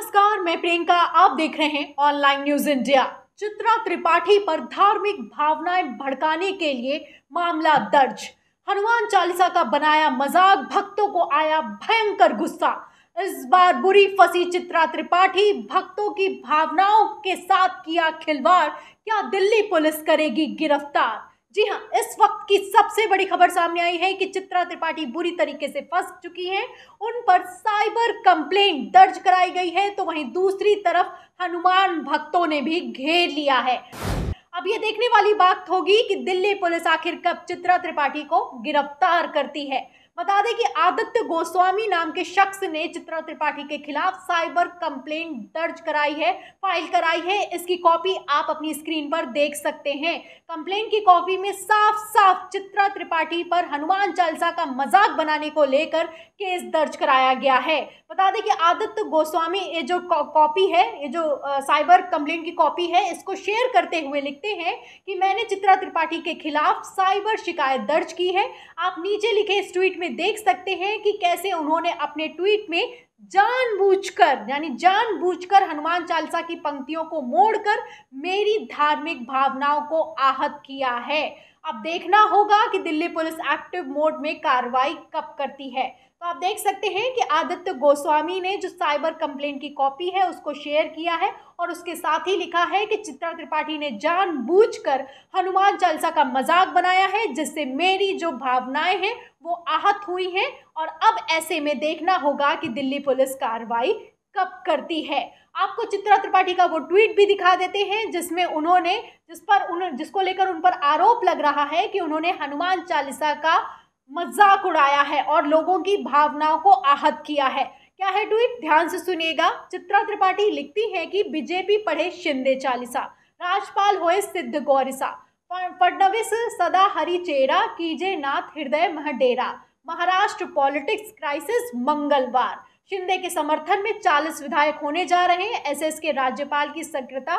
नमस्कार मैं प्रियंका आप देख रहे हैं online news India Chitra Tripathi पर धार्मिक भावनाएं भड़काने के लिए मामला दर्ज हनुमान चालीसा का बनाया मजाक भक्तों को आया भयंकर गुस्सा इस बार बुरी फंसी चित्रा त्रिपाठी भक्तों की भावनाओं के साथ किया खिलवाड़ क्या दिल्ली पुलिस करेगी गिरफ्तार जी हाँ इस वक्त की सबसे बड़ी खबर सामने आई है कि चित्रा त्रिपाठी बुरी तरीके से फंस चुकी हैं उन पर साइबर कंप्लेंट दर्ज कराई गई है तो वहीं दूसरी तरफ हनुमान भक्तों ने भी घेर लिया है अब ये देखने वाली बात होगी कि दिल्ली पुलिस आखिर कब चित्रा त्रिपाठी को गिरफ्तार करती है बता दें कि आदित्य गोस्वामी नाम के शख्स ने चित्रा त्रिपाठी के खिलाफ साइबर कंप्लेंट दर्ज कराई है फाइल कराई है इसकी कॉपी आप अपनी स्क्रीन पर देख सकते हैं कंप्लेंट की कॉपी में साफ साफ चित्रा त्रिपाठी पर हनुमान चालीसा का मजाक बनाने को लेकर केस दर्ज कराया गया है बता दें कि आदित्य गोस्वामी ये जो कॉपी है ये जो साइबर कंप्लेंट की कॉपी है इसको शेयर करते हुए लिखते हैं कि मैंने चित्रा त्रिपाठी के खिलाफ साइबर शिकायत दर्ज की है आप नीचे लिखे इस ट्वीट में देख सकते हैं कि कैसे उन्होंने अपने ट्वीट में जानबूझकर यानी जानबूझकर हनुमान चालीसा की पंक्तियों को मोड़कर मेरी धार्मिक भावनाओं को आहत किया है अब देखना होगा कि दिल्ली पुलिस एक्टिव मोड में कार्रवाई कब करती है तो आप देख सकते हैं कि आदित्य गोस्वामी ने जो साइबर कंप्लेन की कॉपी है उसको शेयर किया है और उसके साथ ही लिखा है कि चित्रा त्रिपाठी ने जानबूझकर हनुमान चालीसा का मजाक बनाया है जिससे मेरी जो भावनाएं हैं वो आहत हुई हैं और अब ऐसे में देखना होगा कि दिल्ली पुलिस कार्रवाई कब करती है आपको चित्रा त्रिपाठी का वो ट्वीट भी दिखा देते हैं जिसमें उन्होंने जिस पर उन जिसको लेकर उन पर आरोप लग रहा है कि उन्होंने हनुमान चालीसा का मजाक उड़ाया है और लोगों की भावनाओं को आहत किया है क्या है ट्वीट ध्यान से सुनिएगा चित्रा त्रिपाठी लिखती है कि बीजेपी पढ़े शिंदे चालीसा राजपाल होए सिद्ध गौरिसा फडनविस सदा हरी चेरा कीजे नाथ हृदय महडेरा महाराष्ट्र पॉलिटिक्स क्राइसिस मंगलवार शिंदे के समर्थन में 40 विधायक होने जा रहे हैं एसएस के राज्यपाल की सक्रियता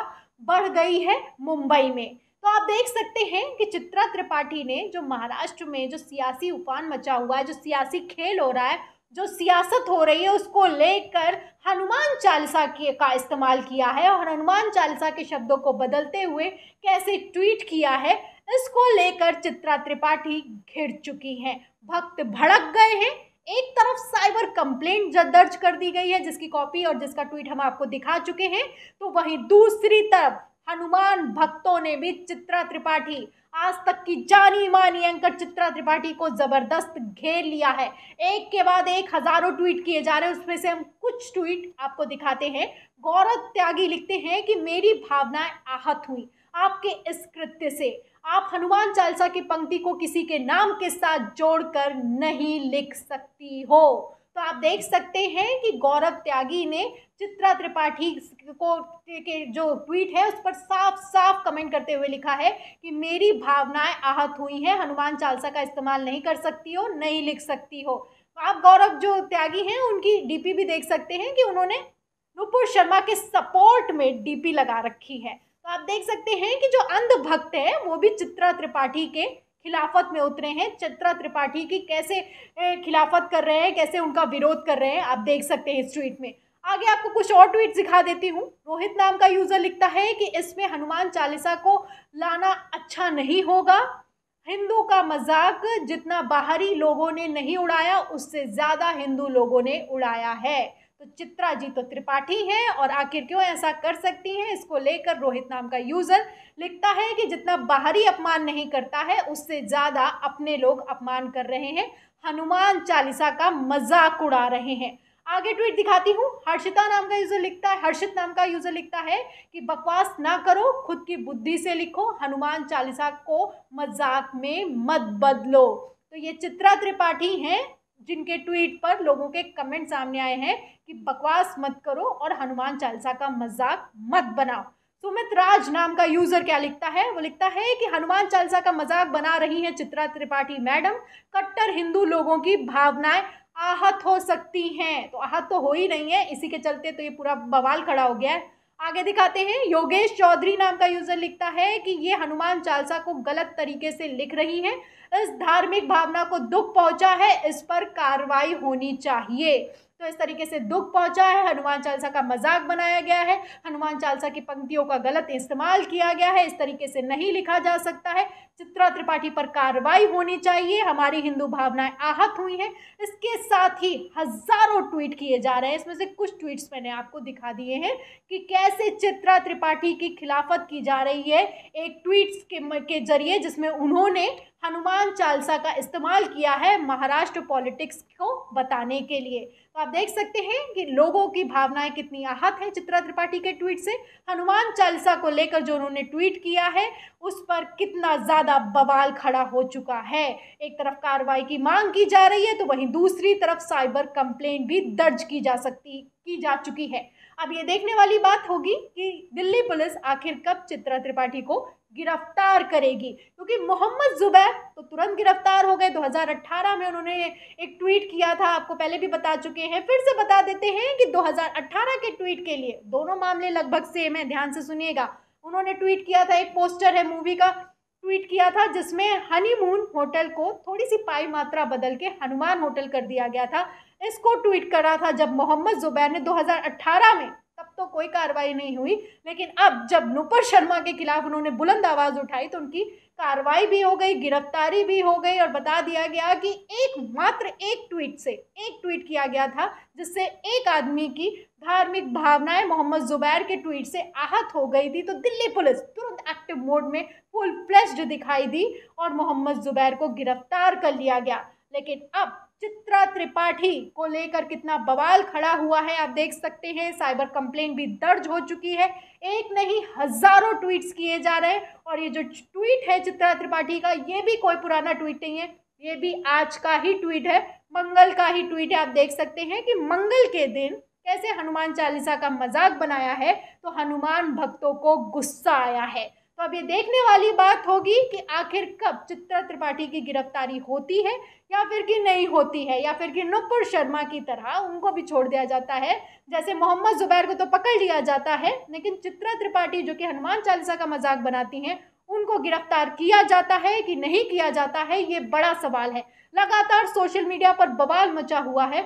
बढ़ गई है मुंबई में तो आप देख सकते हैं कि चित्रा त्रिपाठी ने जो महाराष्ट्र में जो सियासी उफान मचा हुआ है जो सियासी खेल हो रहा है जो सियासत हो रही है उसको लेकर हनुमान चालीसा के का इस्तेमाल किया है और हनुमान चालीसा के शब्दों को बदलते हुए कैसे ट्वीट किया है इसको लेकर चित्रा त्रिपाठी घिर चुकी हैं भक्त भड़क गए हैं एक तरफ साइबर कंप्लेंट दर्ज कर दी गई है जिसकी कॉपी और जिसका ट्वीट हम आपको दिखा चुके हैं तो वहीं दूसरी तरफ हनुमान भक्तों ने भी चित्रा त्रिपाठी आज तक की जानी मानी एंकर चित्रा त्रिपाठी को ज़बरदस्त घेर लिया है एक के बाद एक हज़ारों ट्वीट किए जा रहे हैं उसमें से हम कुछ ट्वीट आपको दिखाते हैं गौरव त्यागी लिखते हैं कि मेरी भावनाएं आहत हुई आपके इस कृत्य से आप हनुमान चालीसा की पंक्ति को किसी के नाम के साथ जोड़कर नहीं लिख सकती हो तो आप देख सकते हैं कि गौरव त्यागी ने चित्रा त्रिपाठी को के जो ट्वीट है उस पर साफ साफ कमेंट करते हुए लिखा है कि मेरी भावनाएं आहत हुई हैं हनुमान चालीसा का इस्तेमाल नहीं कर सकती हो नहीं लिख सकती हो तो आप गौरव जो त्यागी हैं उनकी डीपी भी देख सकते हैं कि उन्होंने नुपुर शर्मा के सपोर्ट में डीपी लगा रखी है तो आप देख सकते हैं कि जो अंध भक्त है वो भी चित्रा त्रिपाठी के खिलाफत में उतरे हैं चित्रा त्रिपाठी की कैसे खिलाफत कर रहे हैं कैसे उनका विरोध कर रहे हैं आप देख सकते हैं इस ट्वीट में आगे आपको कुछ और ट्वीट दिखा देती हूँ रोहित नाम का यूज़र लिखता है कि इसमें हनुमान चालीसा को लाना अच्छा नहीं होगा हिंदू का मजाक जितना बाहरी लोगों ने नहीं उड़ाया उससे ज़्यादा हिंदू लोगों ने उड़ाया है तो चित्रा जी तो त्रिपाठी हैं और आखिर क्यों ऐसा कर सकती हैं इसको लेकर रोहित नाम का यूज़र लिखता है कि जितना बाहरी अपमान नहीं करता है उससे ज़्यादा अपने लोग अपमान कर रहे हैं हनुमान चालीसा का मजाक उड़ा रहे हैं आगे ट्वीट दिखाती हूँ हर्षिता नाम का यूज़र लिखता है हर्षित नाम का यूज़र लिखता है कि बकवास ना करो खुद की बुद्धि से लिखो हनुमान चालीसा को मजाक में मत बदलो तो ये चित्रा त्रिपाठी हैं जिनके ट्वीट पर लोगों के कमेंट सामने आए हैं कि बकवास मत करो और हनुमान चालीसा का मजाक मत बनाओ सुमित राज नाम का यूजर क्या लिखता है वो लिखता है कि हनुमान चालीसा का मजाक बना रही हैं चित्रा त्रिपाठी मैडम कट्टर हिंदू लोगों की भावनाएं आहत हो सकती हैं तो आहत तो हो ही नहीं है इसी के चलते तो ये पूरा बवाल खड़ा हो गया है आगे दिखाते हैं योगेश चौधरी नाम का यूजर लिखता है कि ये हनुमान चालसा को गलत तरीके से लिख रही है इस धार्मिक भावना को दुख पहुंचा है इस पर कार्रवाई होनी चाहिए तो इस तरीके से दुख पहुंचा है हनुमान चालीसा का मजाक बनाया गया है हनुमान चालीसा की पंक्तियों का गलत इस्तेमाल किया गया है इस तरीके से नहीं लिखा जा सकता है चित्रा त्रिपाठी पर कार्रवाई होनी चाहिए हमारी हिंदू भावनाएं आहत हुई हैं इसके साथ ही हजारों ट्वीट किए जा रहे हैं इसमें से कुछ ट्वीट्स मैंने आपको दिखा दिए हैं कि कैसे चित्रा त्रिपाठी की खिलाफत की जा रही है एक ट्वीट्स के के जरिए जिसमें उन्होंने हनुमान चालसा का इस्तेमाल किया है महाराष्ट्र पॉलिटिक्स को बताने के लिए तो आप देख सकते हैं कि लोगों की भावनाएं कितनी आहत हैं चित्रा त्रिपाठी के ट्वीट से हनुमान चालीसा को लेकर जो उन्होंने ट्वीट किया है उस पर कितना ज़्यादा बवाल खड़ा हो चुका है एक तरफ कार्रवाई की मांग की जा रही है तो वहीं दूसरी तरफ साइबर कंप्लेंट भी दर्ज की जा सकती की जा चुकी है अब ये देखने वाली बात होगी कि दिल्ली पुलिस आखिर कब चित्रा त्रिपाठी को गिरफ्तार करेगी क्योंकि मोहम्मद ज़ुबैर तो तुरंत गिरफ्तार हो गए 2018 में उन्होंने एक ट्वीट किया था आपको पहले भी बता चुके हैं फिर से बता देते हैं कि 2018 के ट्वीट के लिए दोनों मामले लगभग सेम है ध्यान से सुनिएगा उन्होंने ट्वीट किया था एक पोस्टर है मूवी का ट्वीट किया था जिसमें हनीमून होटल को थोड़ी सी पाई मात्रा बदल के हनुमान होटल कर दिया गया था इसको ट्वीट करा था जब मोहम्मद ज़ुबैर ने 2018 में तब तो कोई कार्रवाई नहीं हुई लेकिन अब जब नुपुर शर्मा के खिलाफ उन्होंने बुलंद आवाज़ उठाई तो उनकी कार्रवाई भी हो गई गिरफ्तारी भी हो गई और बता दिया गया कि एक मात्र एक ट्वीट से एक ट्वीट किया गया था जिससे एक आदमी की धार्मिक भावनाएं मोहम्मद जुबैर के ट्वीट से आहत हो गई थी तो दिल्ली पुलिस तुरंत एक्टिव मोड में फुल फ्लैश्ड दिखाई दी और मोहम्मद जुबैर को गिरफ्तार कर लिया गया लेकिन अब चित्रा त्रिपाठी को लेकर कितना बवाल खड़ा हुआ है आप देख सकते हैं साइबर कंप्लेंट भी दर्ज हो चुकी है एक नहीं हजारों ट्वीट्स किए जा रहे हैं और ये जो ट्वीट है चित्रा त्रिपाठी का ये भी कोई पुराना ट्वीट नहीं है ये भी आज का ही ट्वीट है मंगल का ही ट्वीट है आप देख सकते हैं कि मंगल के दिन कैसे हनुमान चालीसा का मजाक बनाया है तो हनुमान भक्तों को गुस्सा आया है तो अब ये देखने वाली बात होगी कि आखिर कब चित्रा त्रिपाठी की गिरफ्तारी होती है या फिर कि नहीं होती है या फिर कि नुपुर शर्मा की तरह उनको भी छोड़ दिया जाता है जैसे मोहम्मद जुबैर को तो पकड़ लिया जाता है लेकिन चित्रा त्रिपाठी जो कि हनुमान चालीसा का मजाक बनाती हैं उनको गिरफ्तार किया जाता है कि नहीं किया जाता है ये बड़ा सवाल है लगातार सोशल मीडिया पर बवाल मचा हुआ है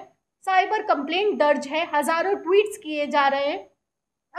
साइबर कंप्लेंट दर्ज है हज़ारों ट्वीट्स किए जा रहे हैं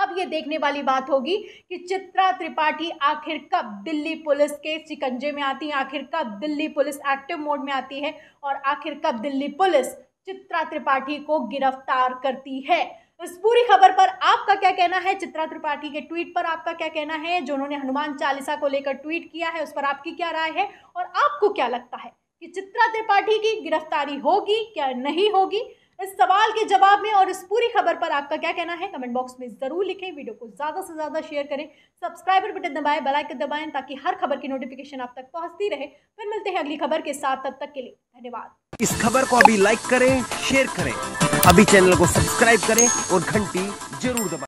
अब ये देखने वाली बात होगी कि चित्रा त्रिपाठी आखिर कब दिल्ली पुलिस के शिकंजे में आती है आखिर कब दिल्ली पुलिस एक्टिव मोड में आती है और आखिर कब दिल्ली पुलिस चित्रा त्रिपाठी को गिरफ्तार करती है इस पूरी खबर पर आपका क्या कहना है चित्रा त्रिपाठी के ट्वीट पर आपका क्या कहना है जो उन्होंने हनुमान चालीसा को लेकर ट्वीट किया है उस पर आपकी क्या राय है और आपको क्या लगता है कि चित्रा त्रिपाठी की गिरफ्तारी होगी क्या नहीं होगी इस सवाल के जवाब में और इस पूरी खबर पर आपका क्या कहना है कमेंट बॉक्स में ज़रूर लिखें वीडियो को ज़्यादा से ज़्यादा शेयर करें सब्सक्राइबर बटन दबाएं आइकन दबाएं ताकि हर खबर की नोटिफिकेशन आप तक पहुंचती रहे फिर मिलते हैं अगली खबर के साथ तब तक के लिए धन्यवाद इस खबर को अभी लाइक करें शेयर करें अभी चैनल को सब्सक्राइब करें और घंटी जरूर दबाए